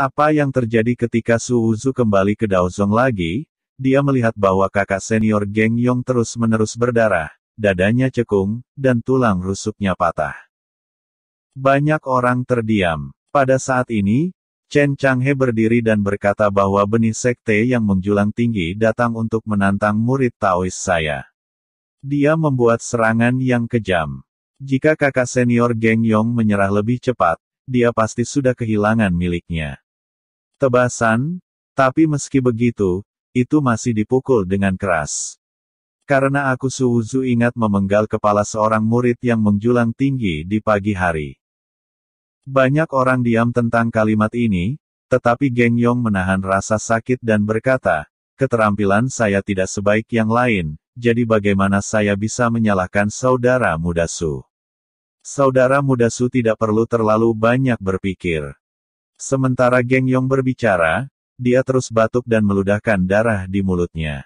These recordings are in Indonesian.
Apa yang terjadi ketika Su Wuzu kembali ke Daozong lagi? Dia melihat bahwa kakak senior Geng Yong terus-menerus berdarah, dadanya cekung, dan tulang rusuknya patah. Banyak orang terdiam. Pada saat ini, Chen Changhe berdiri dan berkata bahwa benih sekte yang menjulang tinggi datang untuk menantang murid Taois saya. Dia membuat serangan yang kejam. Jika kakak senior Geng Yong menyerah lebih cepat, dia pasti sudah kehilangan miliknya tebasan, tapi meski begitu, itu masih dipukul dengan keras. Karena aku suhuzu ingat memenggal kepala seorang murid yang menjulang tinggi di pagi hari. Banyak orang diam tentang kalimat ini, tetapi Geng Yong menahan rasa sakit dan berkata, keterampilan saya tidak sebaik yang lain, jadi bagaimana saya bisa menyalahkan saudara muda Su? Saudara muda Su tidak perlu terlalu banyak berpikir. Sementara Geng Yong berbicara, dia terus batuk dan meludahkan darah di mulutnya.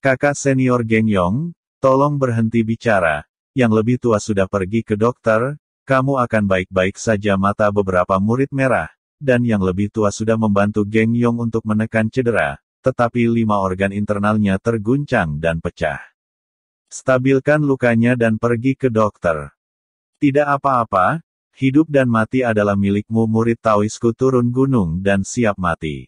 Kakak senior Geng Yong, tolong berhenti bicara. Yang lebih tua sudah pergi ke dokter, kamu akan baik-baik saja mata beberapa murid merah. Dan yang lebih tua sudah membantu Geng Yong untuk menekan cedera, tetapi lima organ internalnya terguncang dan pecah. Stabilkan lukanya dan pergi ke dokter. Tidak apa-apa, Hidup dan mati adalah milikmu murid Taoisku turun gunung dan siap mati.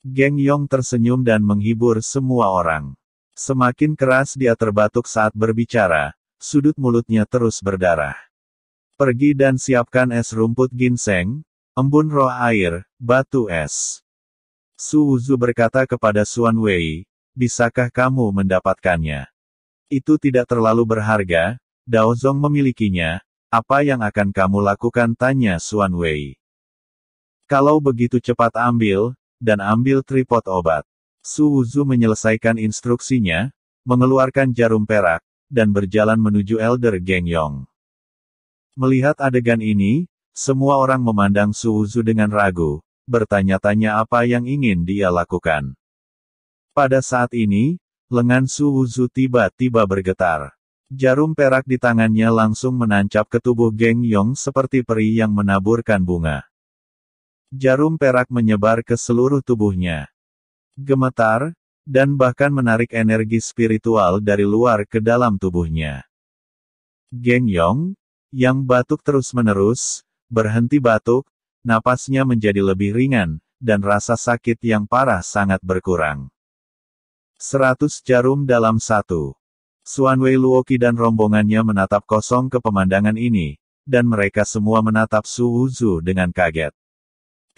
Geng Yong tersenyum dan menghibur semua orang. Semakin keras dia terbatuk saat berbicara, sudut mulutnya terus berdarah. Pergi dan siapkan es rumput ginseng, embun roh air, batu es. Su Wuzu berkata kepada Suan Wei, bisakah kamu mendapatkannya? Itu tidak terlalu berharga, Dao Zong memilikinya, apa yang akan kamu lakukan? Tanya Suan Wei. Kalau begitu cepat ambil, dan ambil tripod obat. Su Wuzu menyelesaikan instruksinya, mengeluarkan jarum perak, dan berjalan menuju Elder Geng Yong. Melihat adegan ini, semua orang memandang Su Wuzu dengan ragu, bertanya-tanya apa yang ingin dia lakukan. Pada saat ini, lengan Su Wuzu tiba-tiba bergetar. Jarum perak di tangannya langsung menancap ke tubuh Geng Yong seperti peri yang menaburkan bunga. Jarum perak menyebar ke seluruh tubuhnya. Gemetar, dan bahkan menarik energi spiritual dari luar ke dalam tubuhnya. Geng Yong, yang batuk terus-menerus, berhenti batuk, napasnya menjadi lebih ringan, dan rasa sakit yang parah sangat berkurang. 100 jarum dalam satu. Suan Wei Luoki dan rombongannya menatap kosong ke pemandangan ini, dan mereka semua menatap Su Wuzu dengan kaget.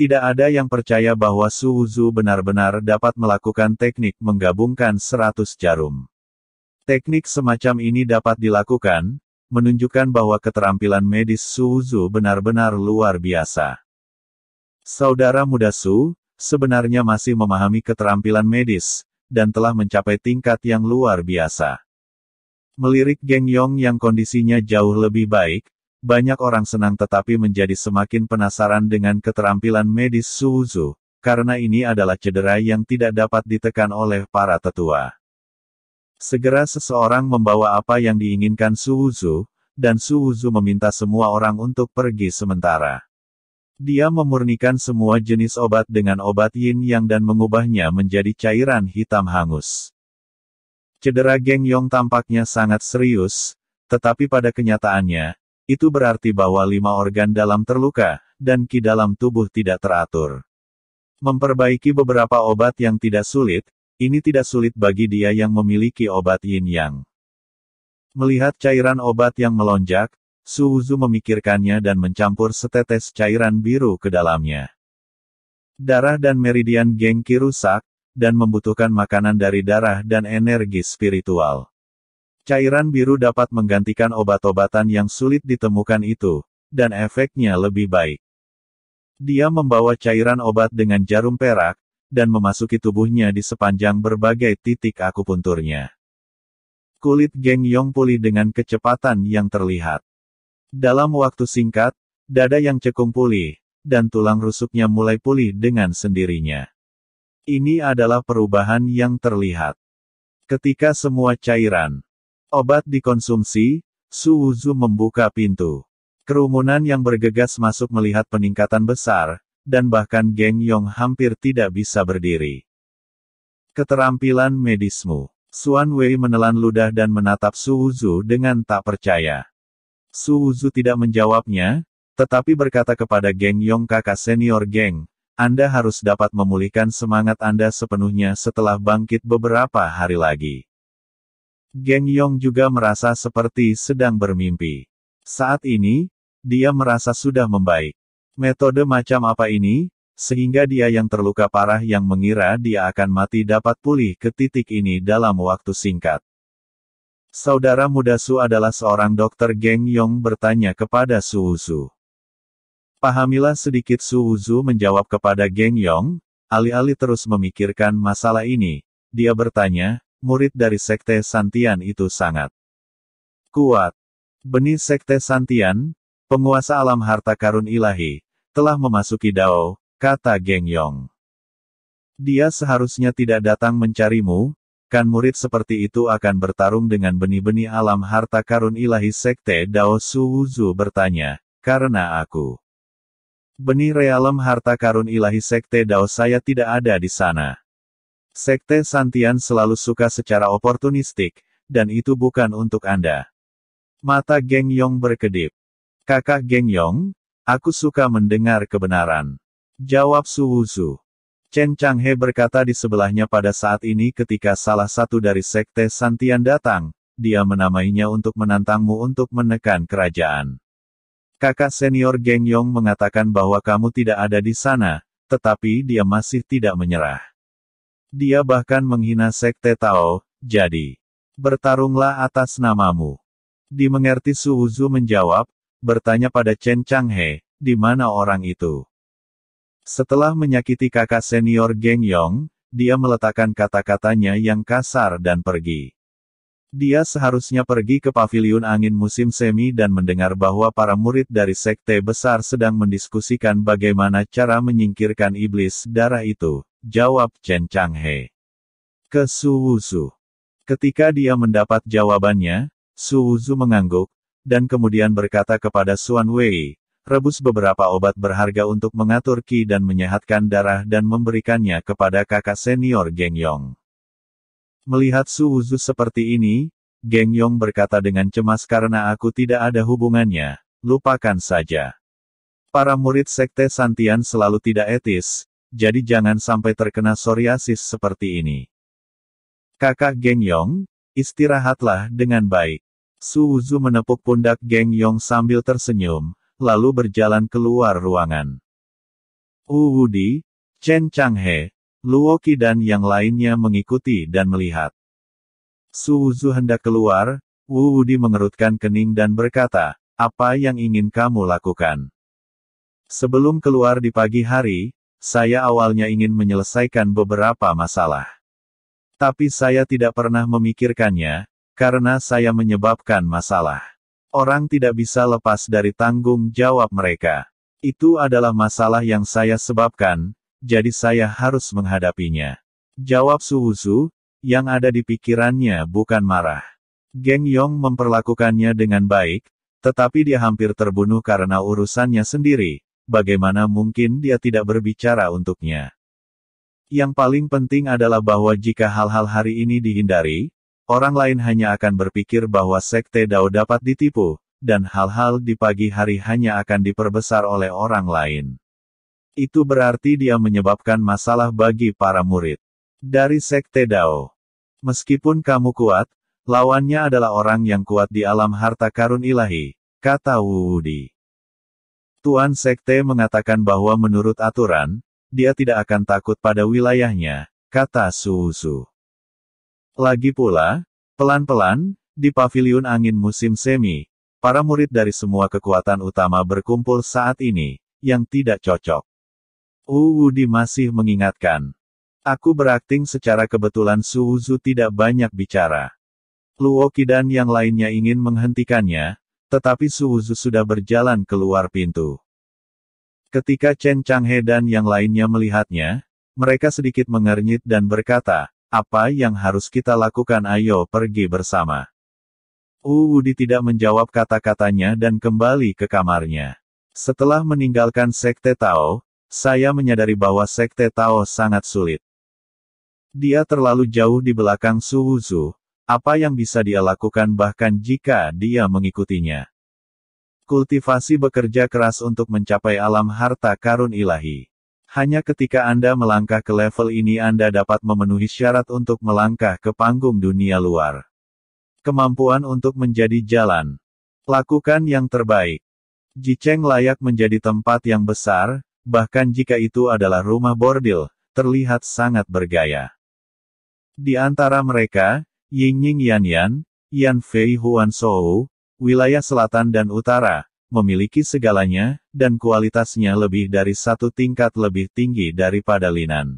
Tidak ada yang percaya bahwa Su Wuzu benar-benar dapat melakukan teknik menggabungkan seratus jarum. Teknik semacam ini dapat dilakukan, menunjukkan bahwa keterampilan medis Su Wuzu benar-benar luar biasa. Saudara muda Su, sebenarnya masih memahami keterampilan medis, dan telah mencapai tingkat yang luar biasa. Melirik geng Yong yang kondisinya jauh lebih baik, banyak orang senang tetapi menjadi semakin penasaran dengan keterampilan medis Suuzu, karena ini adalah cedera yang tidak dapat ditekan oleh para tetua. Segera seseorang membawa apa yang diinginkan Suuzu, dan Suuzu meminta semua orang untuk pergi sementara. Dia memurnikan semua jenis obat dengan obat yin yang dan mengubahnya menjadi cairan hitam hangus. Cedera Geng Yong tampaknya sangat serius, tetapi pada kenyataannya, itu berarti bahwa lima organ dalam terluka, dan ki dalam tubuh tidak teratur. Memperbaiki beberapa obat yang tidak sulit, ini tidak sulit bagi dia yang memiliki obat yin yang. Melihat cairan obat yang melonjak, Su Suzu memikirkannya dan mencampur setetes cairan biru ke dalamnya. Darah dan meridian gengki rusak, dan membutuhkan makanan dari darah dan energi spiritual. Cairan biru dapat menggantikan obat-obatan yang sulit ditemukan itu, dan efeknya lebih baik. Dia membawa cairan obat dengan jarum perak, dan memasuki tubuhnya di sepanjang berbagai titik akupunturnya. Kulit Geng Yong pulih dengan kecepatan yang terlihat. Dalam waktu singkat, dada yang cekung pulih, dan tulang rusuknya mulai pulih dengan sendirinya. Ini adalah perubahan yang terlihat. Ketika semua cairan obat dikonsumsi, Su Zhu membuka pintu. Kerumunan yang bergegas masuk melihat peningkatan besar, dan bahkan geng Yong hampir tidak bisa berdiri. Keterampilan medismu. Suan Wei menelan ludah dan menatap Su Zhu dengan tak percaya. Su Zhu tidak menjawabnya, tetapi berkata kepada geng Yong kakak senior geng, anda harus dapat memulihkan semangat Anda sepenuhnya setelah bangkit beberapa hari lagi. Geng Yong juga merasa seperti sedang bermimpi. Saat ini, dia merasa sudah membaik. Metode macam apa ini? Sehingga dia yang terluka parah yang mengira dia akan mati dapat pulih ke titik ini dalam waktu singkat. Saudara muda Su adalah seorang dokter Geng Yong bertanya kepada Su Su. Pahamilah sedikit Su Wuzu menjawab kepada Geng Yong, alih-alih terus memikirkan masalah ini, dia bertanya, murid dari Sekte Santian itu sangat kuat. Benih Sekte Santian, penguasa alam harta karun ilahi, telah memasuki Dao, kata Geng Yong. Dia seharusnya tidak datang mencarimu, kan murid seperti itu akan bertarung dengan benih-benih alam harta karun ilahi Sekte Dao Su Wuzu bertanya, karena aku Benih realem harta karun ilahi Sekte Dao saya tidak ada di sana. Sekte Santian selalu suka secara oportunistik, dan itu bukan untuk Anda. Mata Geng Yong berkedip. Kakak Geng Yong, aku suka mendengar kebenaran. Jawab Su Wuzu. Chen Changhe berkata di sebelahnya pada saat ini ketika salah satu dari Sekte Santian datang, dia menamainya untuk menantangmu untuk menekan kerajaan. Kakak senior Geng Yong mengatakan bahwa kamu tidak ada di sana, tetapi dia masih tidak menyerah. Dia bahkan menghina Sekte Tao, jadi, bertarunglah atas namamu. Dimengerti Suuzu menjawab, bertanya pada Chen Changhe, di mana orang itu. Setelah menyakiti kakak senior Geng Yong, dia meletakkan kata-katanya yang kasar dan pergi. Dia seharusnya pergi ke pavilion angin musim semi dan mendengar bahwa para murid dari sekte besar sedang mendiskusikan bagaimana cara menyingkirkan iblis darah itu, jawab Chen Changhe. Ke Wuzu. Ketika dia mendapat jawabannya, Su Wuzu mengangguk, dan kemudian berkata kepada Suan Wei, rebus beberapa obat berharga untuk mengatur ki dan menyehatkan darah dan memberikannya kepada kakak senior Geng Yong. Melihat Su Wuzu seperti ini, Geng Yong berkata dengan cemas karena aku tidak ada hubungannya, lupakan saja. Para murid Sekte Santian selalu tidak etis, jadi jangan sampai terkena psoriasis seperti ini. Kakak Geng Yong, istirahatlah dengan baik. Su Wuzu menepuk pundak Geng Yong sambil tersenyum, lalu berjalan keluar ruangan. Uwudi, Chen Changhe, Luo Luoki dan yang lainnya mengikuti dan melihat. Suuzu hendak keluar, Wu Wudi mengerutkan kening dan berkata, apa yang ingin kamu lakukan? Sebelum keluar di pagi hari, saya awalnya ingin menyelesaikan beberapa masalah. Tapi saya tidak pernah memikirkannya, karena saya menyebabkan masalah. Orang tidak bisa lepas dari tanggung jawab mereka. Itu adalah masalah yang saya sebabkan, jadi saya harus menghadapinya. Jawab Su Suhusu, yang ada di pikirannya bukan marah. Geng Yong memperlakukannya dengan baik, tetapi dia hampir terbunuh karena urusannya sendiri. Bagaimana mungkin dia tidak berbicara untuknya? Yang paling penting adalah bahwa jika hal-hal hari ini dihindari, orang lain hanya akan berpikir bahwa sekte Dao dapat ditipu, dan hal-hal di pagi hari hanya akan diperbesar oleh orang lain. Itu berarti dia menyebabkan masalah bagi para murid. Dari Sekte Dao. Meskipun kamu kuat, lawannya adalah orang yang kuat di alam harta karun ilahi, kata Wu Wudi. Tuan Sekte mengatakan bahwa menurut aturan, dia tidak akan takut pada wilayahnya, kata Su Su. Lagi pula, pelan-pelan, di paviliun angin musim semi, para murid dari semua kekuatan utama berkumpul saat ini, yang tidak cocok. Wu Wudi masih mengingatkan. Aku berakting secara kebetulan Su tidak banyak bicara. Luo Qidan yang lainnya ingin menghentikannya, tetapi Su sudah berjalan keluar pintu. Ketika Chen Changhe dan yang lainnya melihatnya, mereka sedikit mengernyit dan berkata, apa yang harus kita lakukan ayo pergi bersama. Wu Wudi tidak menjawab kata-katanya dan kembali ke kamarnya. Setelah meninggalkan Sekte Tao, saya menyadari bahwa sekte Tao sangat sulit. Dia terlalu jauh di belakang Su Wuzu. Apa yang bisa dia lakukan bahkan jika dia mengikutinya? Kultivasi bekerja keras untuk mencapai alam harta karun ilahi. Hanya ketika Anda melangkah ke level ini Anda dapat memenuhi syarat untuk melangkah ke panggung dunia luar. Kemampuan untuk menjadi jalan. Lakukan yang terbaik. Jicheng layak menjadi tempat yang besar, bahkan jika itu adalah rumah bordil, terlihat sangat bergaya. Di antara mereka, Yingying Ying Yan Yan Fei Huan Shou, wilayah selatan dan utara, memiliki segalanya, dan kualitasnya lebih dari satu tingkat lebih tinggi daripada Linan.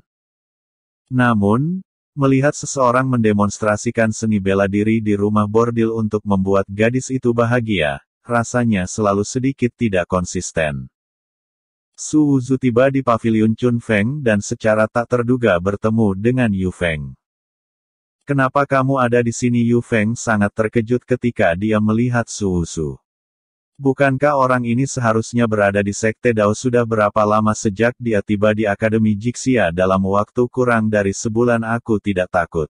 Namun, melihat seseorang mendemonstrasikan seni bela diri di rumah bordil untuk membuat gadis itu bahagia, rasanya selalu sedikit tidak konsisten. Su Wuzu tiba di pavilion Chun Feng dan secara tak terduga bertemu dengan Yu Feng. Kenapa kamu ada di sini Yu Feng sangat terkejut ketika dia melihat Su Wuzu. Bukankah orang ini seharusnya berada di Sekte Dao sudah berapa lama sejak dia tiba di Akademi Jixia dalam waktu kurang dari sebulan aku tidak takut.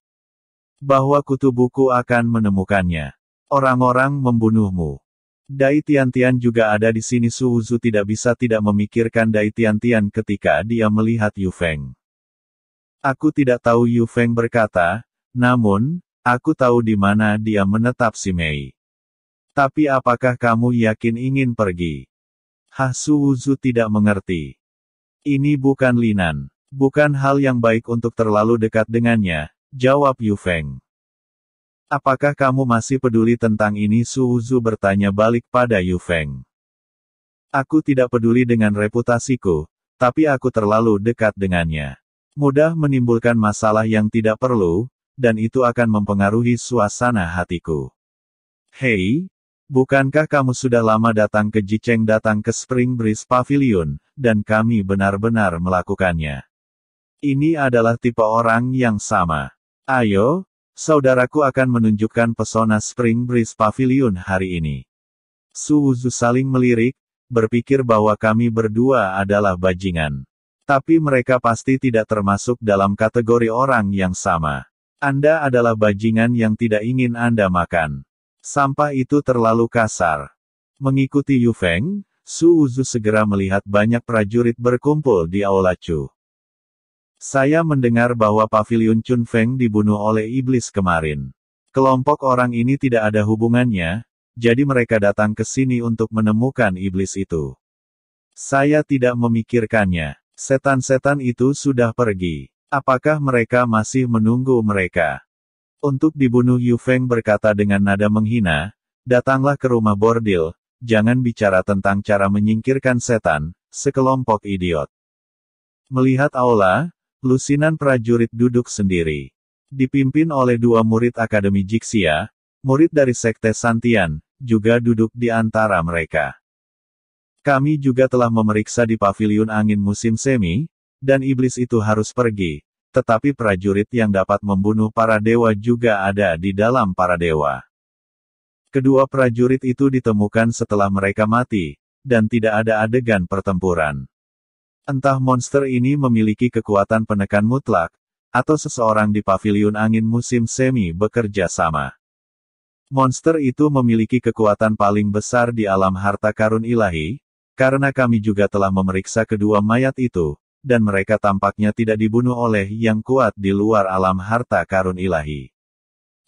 Bahwa kutu akan menemukannya. Orang-orang membunuhmu. Dai Tiantian juga ada di sini Wuzu tidak bisa tidak memikirkan Dai Tian ketika dia melihat Yu Feng. Aku tidak tahu Yu Feng berkata, namun, aku tahu di mana dia menetap si Mei. Tapi apakah kamu yakin ingin pergi? Hah Wuzu tidak mengerti. Ini bukan Linan. Bukan hal yang baik untuk terlalu dekat dengannya, jawab Yu Feng. Apakah kamu masih peduli tentang ini? Suuzu bertanya balik pada Yu Feng. Aku tidak peduli dengan reputasiku, tapi aku terlalu dekat dengannya. Mudah menimbulkan masalah yang tidak perlu, dan itu akan mempengaruhi suasana hatiku. Hei, bukankah kamu sudah lama datang ke Jiceng datang ke Spring Breeze Pavilion, dan kami benar-benar melakukannya? Ini adalah tipe orang yang sama. Ayo, Saudaraku akan menunjukkan pesona Spring Breeze Pavilion hari ini. Su Wuzu saling melirik, berpikir bahwa kami berdua adalah bajingan. Tapi mereka pasti tidak termasuk dalam kategori orang yang sama. Anda adalah bajingan yang tidak ingin Anda makan. Sampah itu terlalu kasar. Mengikuti Yu Feng, Su Uzu segera melihat banyak prajurit berkumpul di Aula Chu. Saya mendengar bahwa Pavilion Chun Feng dibunuh oleh iblis kemarin. Kelompok orang ini tidak ada hubungannya, jadi mereka datang ke sini untuk menemukan iblis itu. Saya tidak memikirkannya. Setan-setan itu sudah pergi. Apakah mereka masih menunggu mereka? Untuk dibunuh Yu Feng berkata dengan nada menghina, datanglah ke rumah bordil, jangan bicara tentang cara menyingkirkan setan, sekelompok idiot. Melihat aula, lusinan prajurit duduk sendiri. Dipimpin oleh dua murid Akademi Jiksia, murid dari Sekte Santian, juga duduk di antara mereka. Kami juga telah memeriksa di paviliun angin musim semi, dan iblis itu harus pergi, tetapi prajurit yang dapat membunuh para dewa juga ada di dalam para dewa. Kedua prajurit itu ditemukan setelah mereka mati, dan tidak ada adegan pertempuran. Entah monster ini memiliki kekuatan penekan mutlak, atau seseorang di pavilion angin musim semi bekerja sama. Monster itu memiliki kekuatan paling besar di alam harta karun ilahi, karena kami juga telah memeriksa kedua mayat itu, dan mereka tampaknya tidak dibunuh oleh yang kuat di luar alam harta karun ilahi.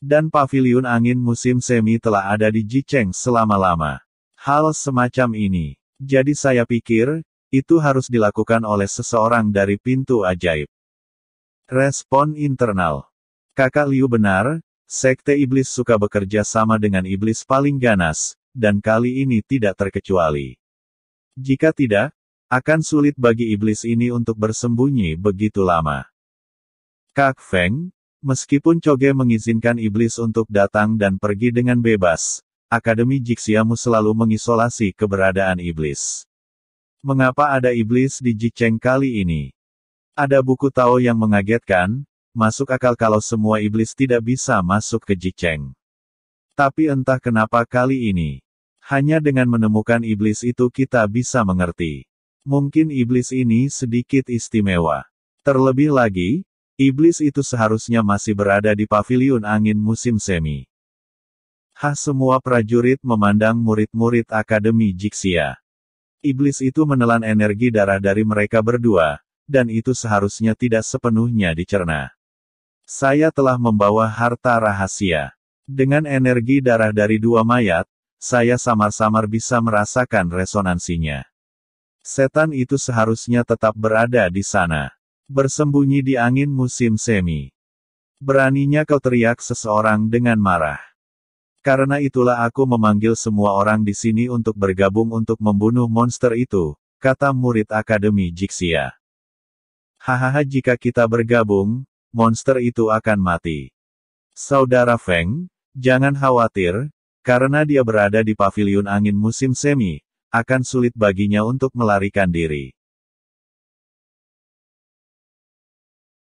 Dan pavilion angin musim semi telah ada di Jicheng selama lama. Hal semacam ini. Jadi saya pikir, itu harus dilakukan oleh seseorang dari pintu ajaib. Respon internal. Kakak Liu benar, sekte iblis suka bekerja sama dengan iblis paling ganas, dan kali ini tidak terkecuali. Jika tidak, akan sulit bagi iblis ini untuk bersembunyi begitu lama. Kak Feng, meskipun Coge mengizinkan iblis untuk datang dan pergi dengan bebas, Akademi Jixiamu selalu mengisolasi keberadaan iblis. Mengapa ada iblis di Jicheng kali ini? Ada buku Tao yang mengagetkan, masuk akal kalau semua iblis tidak bisa masuk ke Jicheng. Tapi entah kenapa kali ini, hanya dengan menemukan iblis itu kita bisa mengerti. Mungkin iblis ini sedikit istimewa. Terlebih lagi, iblis itu seharusnya masih berada di paviliun angin musim semi. Hah semua prajurit memandang murid-murid Akademi Jixia. Iblis itu menelan energi darah dari mereka berdua, dan itu seharusnya tidak sepenuhnya dicerna. Saya telah membawa harta rahasia. Dengan energi darah dari dua mayat, saya samar-samar bisa merasakan resonansinya. Setan itu seharusnya tetap berada di sana. Bersembunyi di angin musim semi. Beraninya kau teriak seseorang dengan marah. Karena itulah aku memanggil semua orang di sini untuk bergabung untuk membunuh monster itu, kata murid Akademi Jixia. Hahaha jika kita bergabung, monster itu akan mati. Saudara Feng, jangan khawatir, karena dia berada di paviliun angin musim semi, akan sulit baginya untuk melarikan diri.